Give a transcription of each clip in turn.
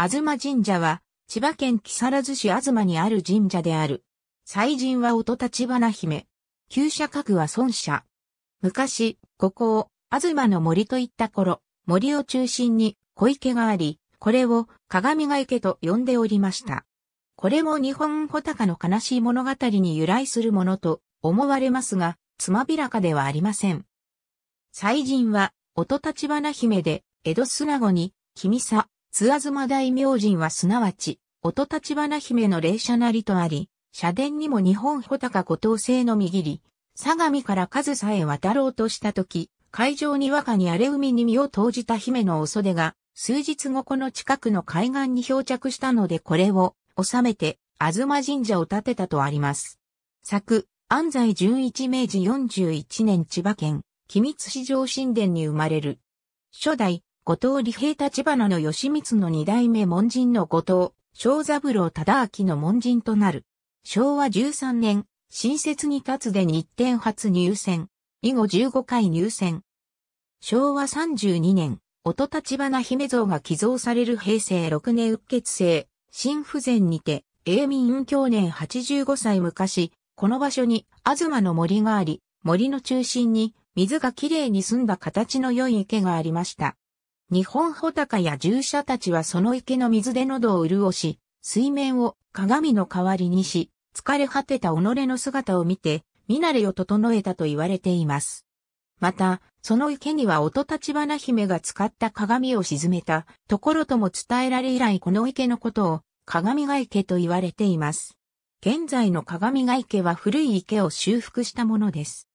東神社は、千葉県木更津市東にある神社である。祭神は音立花姫。旧社格は孫社。昔、ここを、東の森といった頃、森を中心に小池があり、これを鏡が池と呼んでおりました。これも日本穂高の悲しい物語に由来するものと思われますが、つまびらかではありません。祭神は、音立花姫で、江戸砂子に、君さ、津あずま大明神はすなわち、音立花姫の霊社なりとあり、社殿にも日本穂高五島星の右り、相模から数さえ渡ろうとしたとき、海上に和歌に荒れ海に身を投じた姫のお袖が、数日後この近くの海岸に漂着したのでこれを、収めて、あずま神社を建てたとあります。作、安西純一明治41年千葉県、君津市上神殿に生まれる。初代、後藤利平立花の義光の二代目門人の後藤、正三郎忠明の門人となる。昭和13年、新設に立つで日展初入選。以後15回入選。昭和32年、音立花姫像が寄贈される平成6年受血生、新不全にて、永民去年85歳昔、この場所に東の森があり、森の中心に水がきれいに澄んだ形の良い池がありました。日本穂高や従者たちはその池の水で喉を潤し、水面を鏡の代わりにし、疲れ果てた己の姿を見て、身なりを整えたと言われています。また、その池には音立花姫が使った鏡を沈めたところとも伝えられ以来この池のことを鏡が池と言われています。現在の鏡が池は古い池を修復したものです。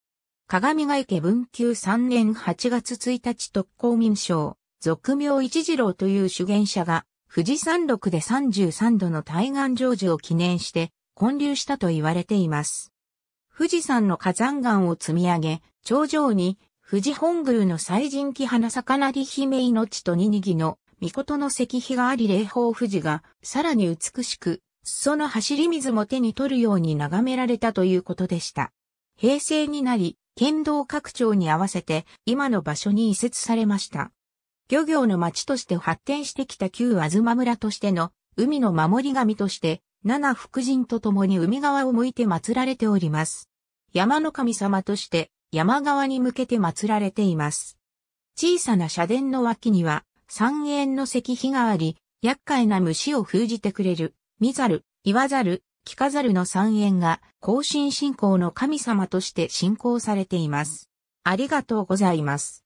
鏡が池文久3年8月1日特攻民賞、俗名一次郎という主言者が、富士山麓で33度の対岸成就を記念して、建立したと言われています。富士山の火山岩を積み上げ、頂上に、富士本宮の最人気花魚り姫命と二にぎの、御事の石碑があり霊峰富士が、さらに美しく、その走り水も手に取るように眺められたということでした。平成になり、県道拡張に合わせて今の場所に移設されました。漁業の町として発展してきた旧東村としての海の守り神として、七福神と共に海側を向いて祀られております。山の神様として山側に向けて祀られています。小さな社殿の脇には三円の石碑があり、厄介な虫を封じてくれる、見ざる、言わざる、聞かざるの三円が、後進信仰の神様として信仰されています。ありがとうございます。